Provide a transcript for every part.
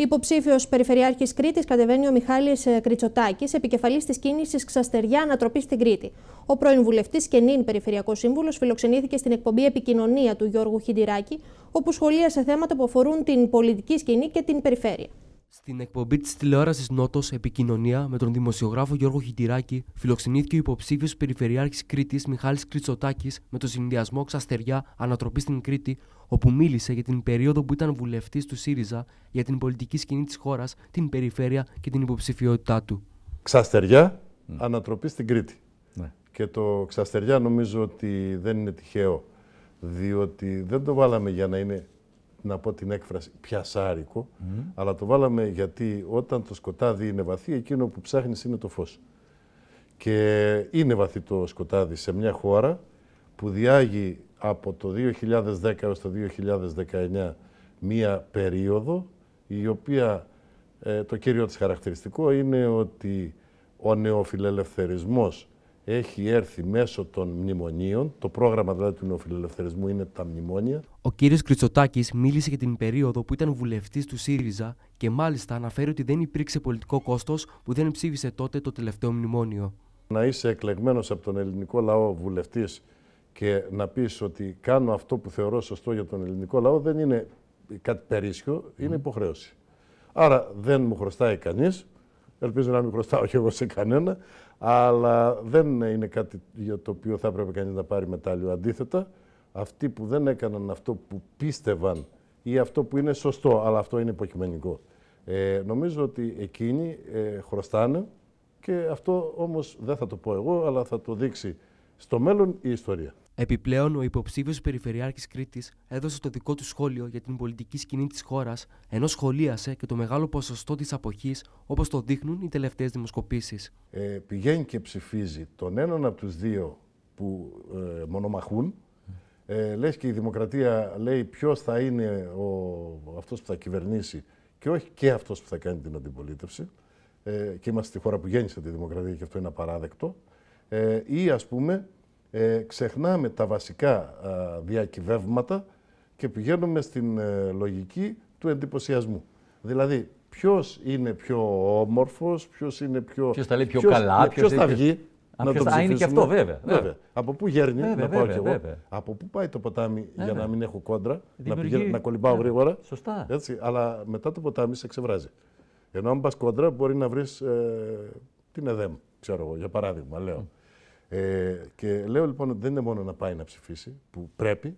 Υποψήφιος Περιφερειάρχης Κρήτης κατεβαίνει ο Μιχάλης ε, Κριτσοτάκης, επικεφαλής της κίνησης Ξαστεριά Ανατροπής στην Κρήτη. Ο πρώην βουλευτής και νυν Περιφερειακός Σύμβουλος φιλοξενήθηκε στην εκπομπή Επικοινωνία του Γιώργου Χιντιράκη, όπου σχολίασε θέματα που αφορούν την πολιτική σκηνή και την περιφέρεια. Στην εκπομπή της τηλεόρασης Νότος Επικοινωνία με τον δημοσιογράφο Γιώργο Χιτηράκη φιλοξενήθηκε ο υποψήφιος Περιφερειάρχης Κρήτης Μιχάλης Κριτσοτάκης με το συνδυασμό Ξαστεριά Ανατροπή στην Κρήτη, όπου μίλησε για την περίοδο που ήταν βουλευτής του ΣΥΡΙΖΑ για την πολιτική σκηνή της χώρας, την περιφέρεια και την υποψηφιότητά του. Ξαστεριά ναι. Ανατροπή στην Κρήτη. Ναι. Και το Ξαστεριά νομίζω ότι δεν είναι τυχαίο, διότι δεν το βάλαμε για να είναι να πω την έκφραση πιασάρικο, mm. αλλά το βάλαμε γιατί όταν το σκοτάδι είναι βαθύ, εκείνο που ψάχνεις είναι το φως. Και είναι βαθύ το σκοτάδι σε μια χώρα που διάγει από το 2010 έως το 2019 μία περίοδο η οποία ε, το κύριο της χαρακτηριστικό είναι ότι ο νεοφιλελευθερισμός έχει έρθει μέσω των μνημονίων. Το πρόγραμμα δηλαδή του νεοφιλελευθερισμού είναι τα μνημόνια. Ο κύριος Κριτσοτάκης μίλησε για την περίοδο που ήταν βουλευτής του ΣΥΡΙΖΑ και μάλιστα αναφέρει ότι δεν υπήρξε πολιτικό κόστος που δεν ψήφισε τότε το τελευταίο μνημόνιο. Να είσαι εκλεγμένος από τον ελληνικό λαό βουλευτής και να πεις ότι κάνω αυτό που θεωρώ σωστό για τον ελληνικό λαό δεν είναι κάτι περίσχυο, είναι υποχρέωση. Άρα δεν μου χρωστάει κανείς, Ελπίζω να μην προστάω κι εγώ σε κανένα, αλλά δεν είναι κάτι για το οποίο θα έπρεπε κάνει να πάρει μετάλλιο. Αντίθετα, αυτοί που δεν έκαναν αυτό που πίστευαν ή αυτό που είναι σωστό, αλλά αυτό είναι υποκειμενικό, ε, νομίζω ότι εκείνοι ε, χρωστάνε και αυτό όμως δεν θα το πω εγώ, αλλά θα το δείξει στο μέλλον η ιστορία. Επιπλέον, ο υποψήφιος Περιφερειάρχης Κρήτης έδωσε το δικό του σχόλιο για την πολιτική σκηνή της χώρας, ενώ σχολίασε και το μεγάλο ποσοστό της αποχής, όπως το δείχνουν οι τελευταίες δημοσκοπήσεις. Ε, πηγαίνει και ψηφίζει τον έναν από τους δύο που ε, μονομαχούν. Ε, λες και η δημοκρατία λέει ποιος θα είναι ο, αυτός που θα κυβερνήσει και όχι και αυτός που θα κάνει την αντιπολίτευση. Ε, και είμαστε στη χώρα που γέννησε τη δημοκρατία και αυτό είναι απαράδεκτο. Ε, ή ας πούμε ε, ξεχνάμε τα βασικά διακυβεύματα και πηγαίνουμε στην ε, λογική του εντυπωσιασμού. Δηλαδή, ποιος είναι πιο όμορφος, ποιος είναι πιο. Ποιος τα λέει πιο καλά, ναι, ποιος θα βγει. να το α, είναι και αυτό, βέβαια. βέβαια. Από πού γέρνει, βέβαια, να πάω εγώ. Από πού πάει το ποτάμι για να μην έχω κόντρα, να, να κολυμπάω ναι, γρήγορα. Σωστά. Έτσι, αλλά μετά το ποτάμι σε ξεβράζει. Ενώ αν πας κόντρα, μπορεί να βρεις ε, την ΕΔΕΜ, ξέρω εγώ, για παράδειγμα, λέω. Ε, και λέω λοιπόν ότι δεν είναι μόνο να πάει να ψηφίσει, που πρέπει,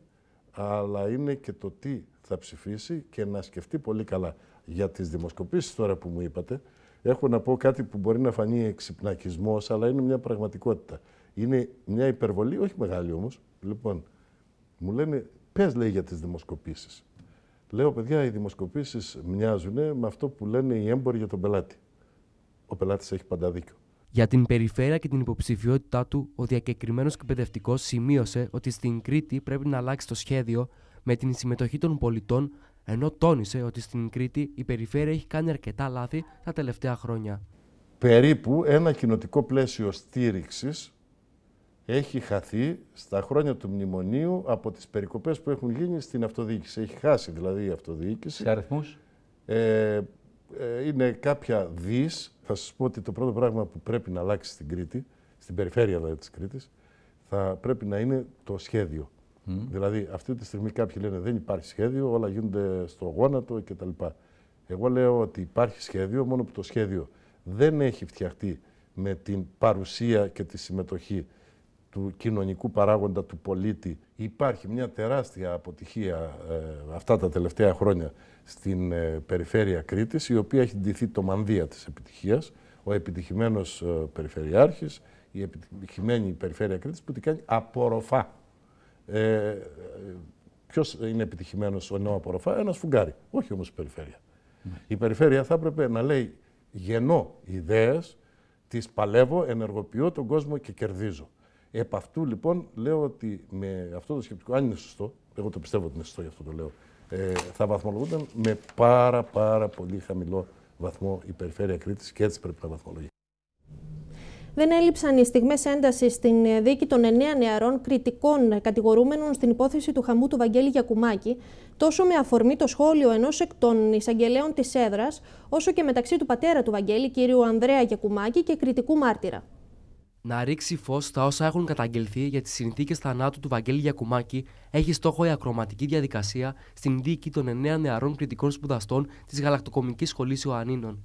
αλλά είναι και το τι θα ψηφίσει και να σκεφτεί πολύ καλά. Για τις δημοσκοπήσεις τώρα που μου είπατε, έχω να πω κάτι που μπορεί να φανεί εξυπνακισμός, αλλά είναι μια πραγματικότητα. Είναι μια υπερβολή, όχι μεγάλη όμως. Λοιπόν, μου λένε, πες λέει για τις δημοσκοπήσεις. Λέω, παιδιά, οι δημοσκοπήσεις μοιάζουν με αυτό που λένε οι έμποροι για τον πελάτη. Ο πελάτης έχει πάντα δίκιο. Για την περιφέρεια και την υποψηφιότητά του, ο διακεκριμένος εκπαιδευτικός σημείωσε ότι στην Κρήτη πρέπει να αλλάξει το σχέδιο με την συμμετοχή των πολιτών, ενώ τόνισε ότι στην Κρήτη η περιφέρεια έχει κάνει αρκετά λάθη τα τελευταία χρόνια. Περίπου ένα κοινοτικό πλαίσιο στήριξης έχει χαθεί στα χρόνια του μνημονίου από τις περικοπές που έχουν γίνει στην αυτοδιοίκηση. Έχει χάσει δηλαδή η αυτοδιοίκηση. Σε Ε, ε, είναι κάποια δις. Θα σας πω ότι το πρώτο πράγμα που πρέπει να αλλάξει στην Κρήτη, στην περιφέρεια δηλαδή της Κρήτης, θα πρέπει να είναι το σχέδιο. Δηλαδή, αυτή τη στιγμή κάποιοι λένε δεν υπάρχει σχέδιο, όλα γίνονται στο γόνατο κτλ. Εγώ λέω ότι υπάρχει σχέδιο, μόνο που το σχέδιο δεν έχει φτιαχτεί με την παρουσία και τη συμμετοχή του κοινωνικού παράγοντα, του πολίτη Υπάρχει μια τεράστια αποτυχία ε, αυτά τα τελευταία χρόνια στην ε, περιφέρεια Κρήτης, η οποία έχει ντυθεί το μανδύα της επιτυχίας. Ο επιτυχημένος ε, περιφερειάρχης, η επιτυχημένη περιφέρεια Κρήτης που την κάνει απορροφά. Ε, ποιος είναι επιτυχημένος νέο απορροφά, ένας φουγγάρι, όχι όμως η περιφέρεια. Ναι. Η περιφέρεια θα έπρεπε να λέει γεννώ ιδέες, τις παλεύω, ενεργοποιώ τον κόσμο και κερδίζω. Επ' αυτού λοιπόν λέω ότι με αυτό το σκεπτικό, αν είναι σωστό, εγώ το πιστεύω ότι είναι σωστό γι' αυτό το λέω, ε, θα βαθμολογούνταν με πάρα πάρα πολύ χαμηλό βαθμό η περιφέρεια Κρήτης και έτσι πρέπει να βαθμολογεί. Δεν έλειψαν οι στιγμές έντασης στην δίκη των εννέα νεαρών κριτικών κατηγορούμενων στην υπόθεση του χαμού του Βαγγέλη Γιακουμάκη, τόσο με αφορμή το σχόλιο ενός εκ των εισαγγελέων της έδρας, όσο και μεταξύ του πατέρα του Βαγγέλη, κ. Ανδρέα Γιακουμάκη, και κριτικού μάρτυρα να ρίξει φως στα όσα έχουν καταγγελθεί για τις συνθήκες θανάτου του Βαγγέλη Γιακουμάκη έχει στόχο η ακροματική διαδικασία στην δίκη των εννέα νεαρών κριτικών σπουδαστών της Γαλακτοκομικής Σχολής Ιωαννίνων.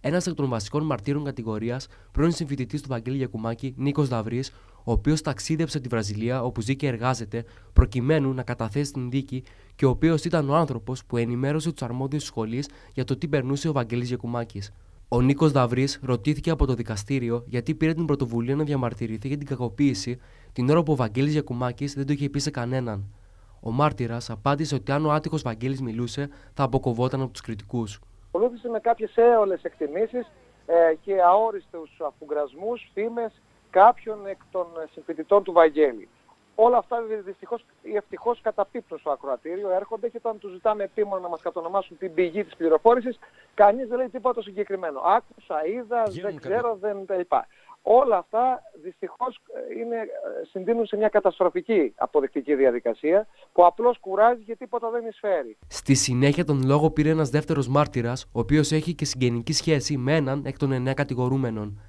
Ένας εκ των βασικών μαρτύρων κατηγορίας, πρώην συμφοιτητής του Βαγγέλη Γιακουμάκη, Νίκος Δαβρής, ο οποίος ταξίδεψε τη Βραζιλία όπου ζει και εργάζεται, προκειμένου να καταθέσει την δίκη και ο οποίος ήταν ο άνθρωπος που ενημέρωσε τους αρμόδιους σχολή για το τι περνούσε ο Βαγγέλης Γιακουμάκης. Ο Νίκος Δαβρής ρωτήθηκε από το δικαστήριο γιατί πήρε την πρωτοβουλία να διαμαρτυρηθεί για την κακοποίηση την ώρα που ο Βαγγέλης Γιακουμάκης δεν το είχε πει σε κανέναν. Ο μάρτυρας απάντησε ότι αν ο άτυχος Βαγγέλης μιλούσε, θα αποκοβόταν από τους κριτικούς. Ακολούθησε με κάποιες έολες εκτιμήσεις ε, και αόριστους αφουγκρασμούς, φήμες κάποιων εκ των συμφοιτητών του Βαγγέλη. Όλα αυτά δυστυχώς ή ευτυχώς καταπίπτουν στο ακροατήριο, έρχονται και όταν τους ζητάμε επίμονα να μας κατονομάσουν την πηγή της πληροφόρησης, κανείς δεν λέει τίποτα το συγκεκριμένο. Άκουσα, είδα, Γίνουν δεν ξέρω, δεν τα λοιπά. Όλα αυτά δυστυχώς ε, ε, συντείνουν σε μια καταστροφική αποδεικτική διαδικασία που απλώς κουράζει και τίποτα δεν εισφέρει. Στη συνέχεια, τον λόγο πήρε ένας δεύτερος μάρτυρας, ο οποίος έχει και συγγενική σχέση με έναν εκ των εννέα κατηγορούμενων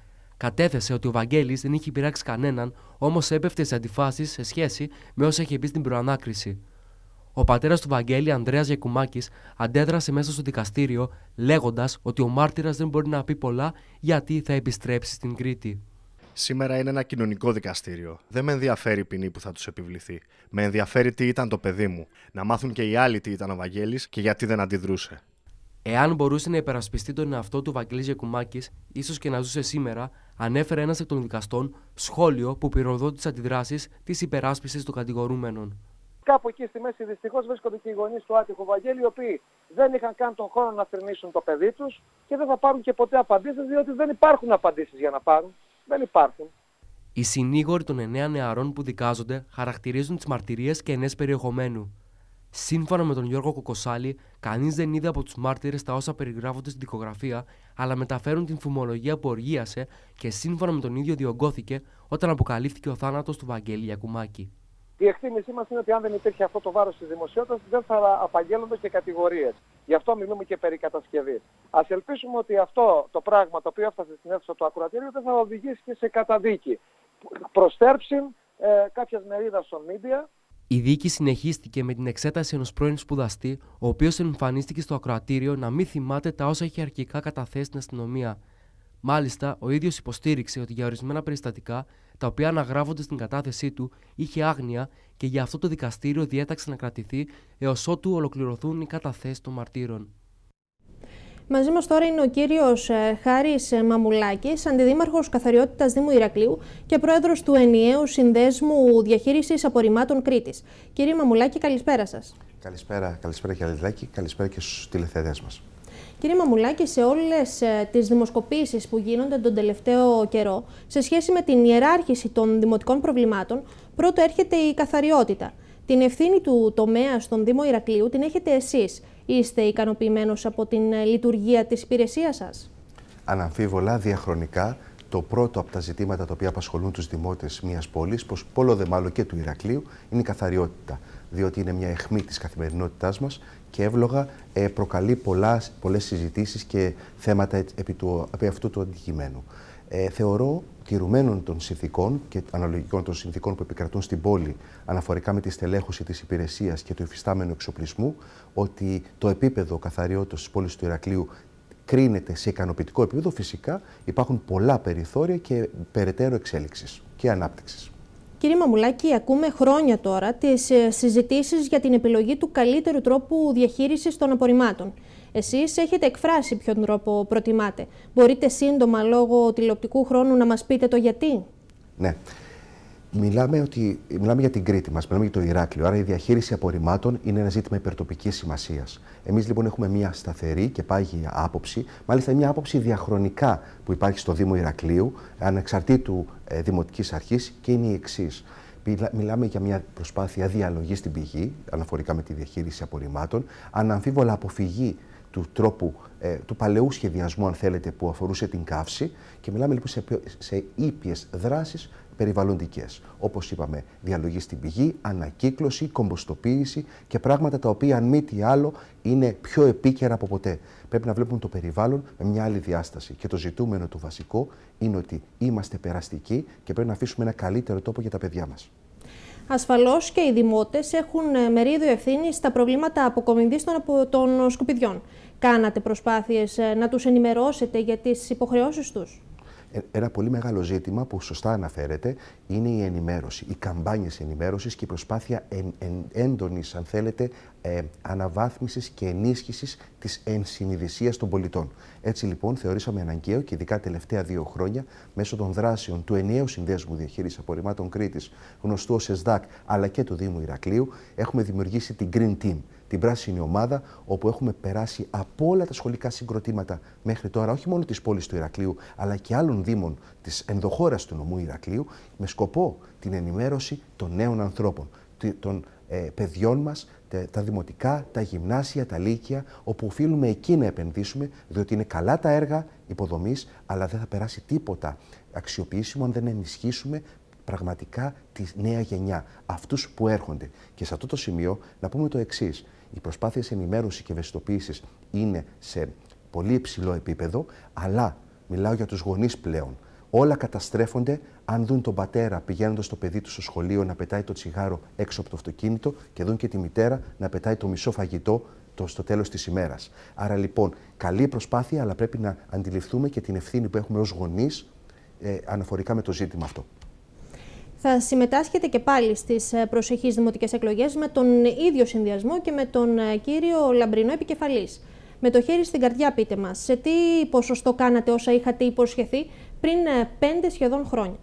κατέθεσε ότι ο Βαγγέλης δεν είχε πειράξει κανέναν, όμως έπεφτε σε αντιφάσεις σε σχέση με όσα είχε πει στην προανάκριση. Ο πατέρας του Βαγγέλη, Ανδρέας Γιακουμάκης, αντέδρασε μέσα στο δικαστήριο, λέγοντας ότι ο μάρτυρας δεν μπορεί να πει πολλά γιατί θα επιστρέψει στην Κρήτη. Σήμερα είναι ένα κοινωνικό δικαστήριο. Δεν με ενδιαφέρει η ποινή που θα τους επιβληθεί. Με ενδιαφέρει τι ήταν το παιδί μου. Να μάθουν και οι άλλοι τι ήταν ο Βαγγέλης και γιατί δεν αντιδρούσε. Εάν μπορούσε να υπερασπιστεί τον εαυτό του Βαγγέλης Γιακουμάκης, ίσως και να ζούσε σήμερα, ανέφερε ένας εκ των δικαστών σχόλιο που πυροδότησε αντιδράσεις της υπεράσπισης των κατηγορούμενων. Κάπου εκεί στη μέση δυστυχώς βρίσκονται και οι γονείς του άτυχου Βαγγέλη, οι οποίοι δεν είχαν καν τον χρόνο να θρυνήσουν το παιδί τους και δεν θα πάρουν και ποτέ απαντήσεις, διότι δεν υπάρχουν απαντήσεις για να πάρουν. Δεν υπάρχουν. Οι συνήγοροι των εννέα νεαρών που δικάζονται χαρακτηρίζουν τις μαρτυρίες και ενέ περιεχομένου. Σύμφωνα με τον Γιώργο Κοκοσάλη, κανείς δεν είδε από τους μάρτυρες τα όσα περιγράφονται στην δικογραφία, αλλά μεταφέρουν την φημολογία που οργίασε και σύμφωνα με τον ίδιο διωγγώθηκε όταν αποκαλύφθηκε ο θάνατος του Βαγγέλη Γιακουμάκη. Η εκτίμησή μας είναι ότι αν δεν υπήρχε αυτό το βάρος της δημοσιότητας, δεν θα απαγγέλλονται και κατηγορίες. Γι' αυτό μιλούμε και περί κατασκευής. Ας ελπίσουμε ότι αυτό το πράγμα το οποίο έφτασε στην αίθουσα του ακροατήριου δεν θα οδηγήσει και σε καταδίκη. Προστέρψη ε, κάποιας μερίδας στο media, η δίκη συνεχίστηκε με την εξέταση ενός πρώην σπουδαστή, ο οποίος εμφανίστηκε στο ακροατήριο να μην θυμάται τα όσα είχε αρχικά καταθέσει στην αστυνομία. Μάλιστα, ο ίδιος υποστήριξε ότι για ορισμένα περιστατικά, τα οποία αναγράφονται στην κατάθεσή του, είχε άγνοια και γι' αυτό το δικαστήριο διέταξε να κρατηθεί έως ότου ολοκληρωθούν οι καταθέσεις των μαρτύρων. Μαζί μας τώρα είναι ο κύριος ε, Χάρης ε, Μαμουλάκης, αντιδήμαρχος καθαριότητας Δήμου Ηρακλείου και πρόεδρος του ενιαίου Συνδέσμου Διαχείρισης Απορριμμάτων Κρήτης. Κύριε Μαμουλάκη, καλησπέρα σας. Καλησπέρα, καλησπέρα κύριε Λιδάκη, καλησπέρα και στους τηλεθεατές μας. Κύριε Μαμουλάκη, σε όλες τις δημοσκοπήσεις που γίνονται τον τελευταίο καιρό, σε σχέση με την ιεράρχηση των δημοτικών προβλημάτων, πρώτο έρχεται η καθαριότητα. Την ευθύνη του τομέα στον Δήμο Ηρακλείου την έχετε εσείς. Είστε ικανοποιημένος από την ε, λειτουργία της υπηρεσίας σας. Αναμφίβολα, διαχρονικά, το πρώτο από τα ζητήματα τα οποία απασχολούν τους δημότες μιας πόλης, πως πόλο δε μάλλον και του Ηρακλείου, είναι η καθαριότητα. Διότι είναι μια αιχμή της καθημερινότητάς μας και εύλογα ε, προκαλεί πολλές συζητήσεις και θέματα επί, του, επί αυτού του αντικειμένου. Ε, θεωρώ τηρουμένων των συνθήκων και αναλογικών των συνθήκων που επικρατούν στην πόλη αναφορικά με τη στελέχωση της υπηρεσίας και του υφιστάμενου εξοπλισμού, ότι το επίπεδο καθαριότητας της πόλης του Ηρακλείου κρίνεται σε ικανοποιητικό επίπεδο. Φυσικά υπάρχουν πολλά περιθώρια και περαιτέρω εξέλιξης και ανάπτυξης. Κύριε Μαμουλάκη, ακούμε χρόνια τώρα τις ε, συζητήσεις για την επιλογή του καλύτερου τρόπου διαχείρισης των απορριμμάτων. Εσείς έχετε εκφράσει ποιον τρόπο προτιμάτε. Μπορείτε σύντομα λόγω τηλεοπτικού χρόνου να μας πείτε το γιατί. Ναι. Μιλάμε, ότι, μιλάμε για την Κρήτη μας, μιλάμε για το Ηράκλειο. Άρα η διαχείριση απορριμμάτων είναι ένα ζήτημα υπερτοπικής σημασίας. Εμείς λοιπόν έχουμε μια σταθερή και πάγια άποψη, μάλιστα μια άποψη διαχρονικά που υπάρχει στο Δήμο Ηρακλείου, ανεξαρτήτου ε, δημοτικής αρχής και είναι η εξής. Μιλάμε για μια προσπάθεια διαλογής στην πηγή, αναφορικά με τη διαχείριση απορριμμάτων, αναμφίβολα αποφυγή του τρόπου, ε, του παλαιού σχεδιασμού, αν θέλετε, που αφορούσε την καύση και μιλάμε λοιπόν σε, σε ήπιες περιβαλλοντικές. Όπως είπαμε, διαλογή στην πηγή, ανακύκλωση, κομποστοποίηση και πράγματα τα οποία, αν μη τι άλλο, είναι πιο επίκαιρα από ποτέ. Πρέπει να βλέπουμε το περιβάλλον με μια άλλη διάσταση. Και το ζητούμενο το βασικό είναι ότι είμαστε περαστικοί και πρέπει να αφήσουμε ένα καλύτερο τόπο για τα παιδιά μας. Ασφαλώς και οι δημότες έχουν ε, μερίδιο ευθύνη στα προβλήματα αποκομιδή των ε, σκουπιδιών. Κάνατε προσπάθειες ε, να τους ενημερώσετε για τις υποχρεώσεις τους. Ε, ένα πολύ μεγάλο ζήτημα που σωστά αναφέρεται είναι η ενημέρωση, οι καμπάνιες ενημέρωσης και η προσπάθεια εν, έντονης, αν θέλετε, ε, αναβάθμισης και ενίσχυσης της ενσυνειδησίας των πολιτών. Έτσι λοιπόν θεωρήσαμε αναγκαίο και ειδικά τελευταία δύο χρόνια μέσω των δράσεων του ενιαίου συνδέσμου διαχείρισης απορριμμάτων Κρήτης, γνωστού ως ΕΣΔΑΚ, αλλά και του Δήμου Ηρακλείου, έχουμε δημιουργήσει την Green Team, την πράσινη ομάδα, όπου έχουμε περάσει από όλα τα σχολικά συγκροτήματα μέχρι τώρα, όχι μόνο της πόλης του Ηρακλείου, αλλά και άλλων δήμων της ενδοχώρας του νομού Ηρακλείου, με σκοπό την ενημέρωση των νέων ανθρώπων, των ε, παιδιών μας, τα δημοτικά, τα γυμνάσια, τα λύκεια, όπου οφείλουμε εκεί να επενδύσουμε, διότι είναι καλά τα έργα υποδομής, αλλά δεν θα περάσει τίποτα αξιοποιήσιμο αν δεν ενισχύσουμε πραγματικά τη νέα γενιά, αυτούς που έρχονται. Και σε αυτό το σημείο να πούμε το εξής. Οι προσπάθειες ενημέρωσης και ευαισθητοποίησης είναι σε πολύ υψηλό επίπεδο, αλλά μιλάω για τους γονείς πλέον. Όλα καταστρέφονται αν δουν τον πατέρα πηγαίνοντας το παιδί του στο σχολείο να πετάει το τσιγάρο έξω από το αυτοκίνητο και δουν και τη μητέρα να πετάει το μισό φαγητό το, στο τέλος της ημέρας. Άρα λοιπόν, καλή προσπάθεια, αλλά πρέπει να αντιληφθούμε και την ευθύνη που έχουμε ως γονείς ε, αναφορικά με το ζήτημα αυτό. Θα συμμετάσχετε και πάλι στις ε, προσεχείς δημοτικές εκλογές με τον ίδιο συνδυασμό και με τον ε, κύριο Λαμπρινό επικεφαλής. Με το χέρι στην καρδιά, πείτε μας, σε τι ποσοστό κάνατε όσα είχατε υποσχεθεί πριν ε, πέντε σχεδόν χρόνια.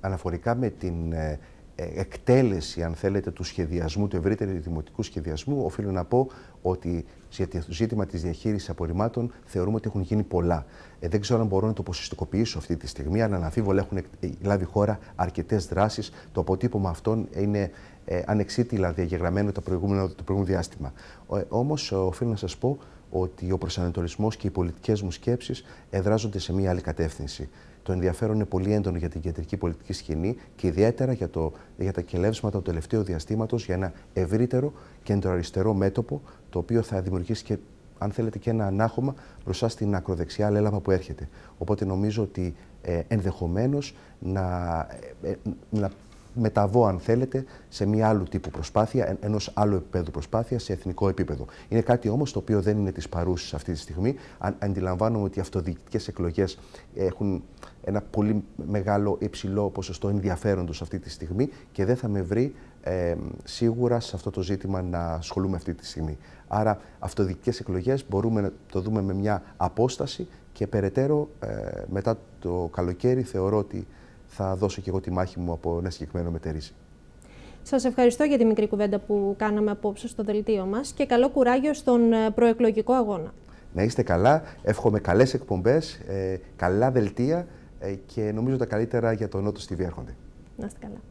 Αναφορικά με την ε, ε, εκτέλεση, αν θέλετε, του σχεδιασμού, του ευρύτερου δημοτικού σχεδιασμού, οφείλω να πω ότι για το ζήτημα της διαχείρισης απορριμμάτων θεωρούμε ότι έχουν γίνει πολλά. Ε, δεν ξέρω αν μπορώ να το ποσοστικοποιήσω αυτή τη στιγμή, αλλά αναφίβολα έχουν λάβει χώρα αρκετές δράσεις. Το αποτύπωμα αυτών είναι ε, ανεξίτηλα διαγεγραμμένο το προηγούμενο, το προηγούμενο διάστημα. Όμω, οφείλω να σας πω ότι ο προσανατολισμός και οι πολιτικές μου σκέψεις εδράζονται σε μία άλλη κατεύθυνση. Το ενδιαφέρον είναι πολύ έντονο για την κεντρική πολιτική σκηνή και ιδιαίτερα για, το, για τα κελεύσματα του τελευταίου διαστήματος για ένα ευρύτερο κεντροαριστερό μέτωπο, το οποίο θα δημιουργήσει και, αν θέλετε, και ένα ανάχωμα μπροστά στην ακροδεξιά λέλαμα που έρχεται. Οπότε νομίζω ότι ε, ενδεχομένως να, ε, ε, να μεταβώ, αν θέλετε, σε μια άλλου τύπου προσπάθεια, ενός άλλου επίπεδου προσπάθειας, σε εθνικό επίπεδο. Είναι κάτι όμως το οποίο δεν είναι της παρούσης αυτή τη στιγμή. Αν, αντιλαμβάνομαι ότι οι αυτοδιοικητικές εκλογές έχουν ένα πολύ μεγάλο υψηλό ποσοστό ενδιαφέροντος αυτή τη στιγμή και δεν θα με βρει σίγουρα σε αυτό το ζήτημα να ασχολούμαι αυτή τη στιγμή. Άρα, αυτοδιοικητικές εκλογές μπορούμε να το δούμε με μια απόσταση και περαιτέρω ε, μετά το καλοκαίρι θεωρώ ότι θα δώσω και εγώ τη μάχη μου από ένα συγκεκριμένο μετερίζει. Σας ευχαριστώ για τη μικρή κουβέντα που κάναμε απόψε στο δελτίο μας και καλό κουράγιο στον ε, προεκλογικό αγώνα. Να είστε καλά. Εύχομαι καλές εκπομπές, ε, καλά δελτία ε, και νομίζω τα καλύτερα για τον Νότο στη έρχονται. Να είστε καλά.